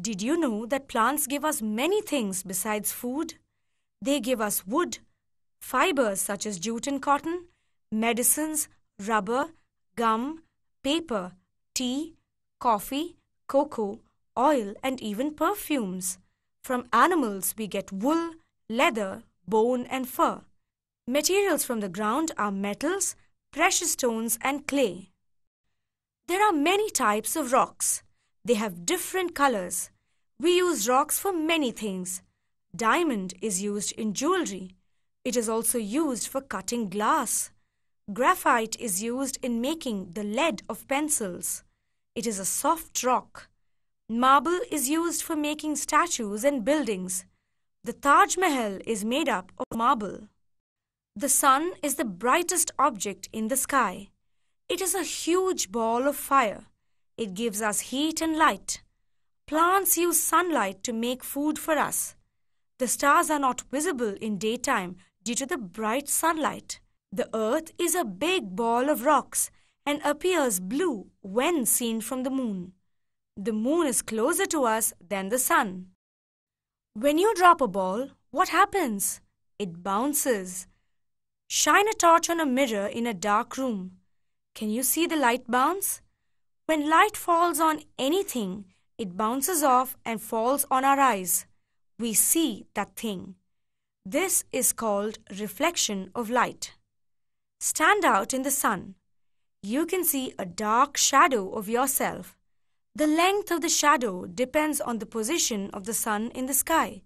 Did you know that plants give us many things besides food? They give us wood, fibers such as jute and cotton, medicines, rubber, gum, paper, tea, coffee, cocoa, oil, and even perfumes. From animals, we get wool, leather, bone, and fur. Materials from the ground are metals, precious stones, and clay. There are many types of rocks. They have different colors. We use rocks for many things. Diamond is used in jewelry. It is also used for cutting glass. Graphite is used in making the lead of pencils. It is a soft rock. Marble is used for making statues and buildings. The Taj Mahal is made up of marble. The sun is the brightest object in the sky. It is a huge ball of fire. It gives us heat and light. Plants use sunlight to make food for us. The stars are not visible in daytime due to the bright sunlight. The earth is a big ball of rocks and appears blue when seen from the moon. The moon is closer to us than the sun. When you drop a ball, what happens? It bounces. Shine a torch on a mirror in a dark room. Can you see the light bounce? When light falls on anything, it bounces off and falls on our eyes. We see that thing. This is called reflection of light. Stand out in the sun. You can see a dark shadow of yourself. The length of the shadow depends on the position of the sun in the sky.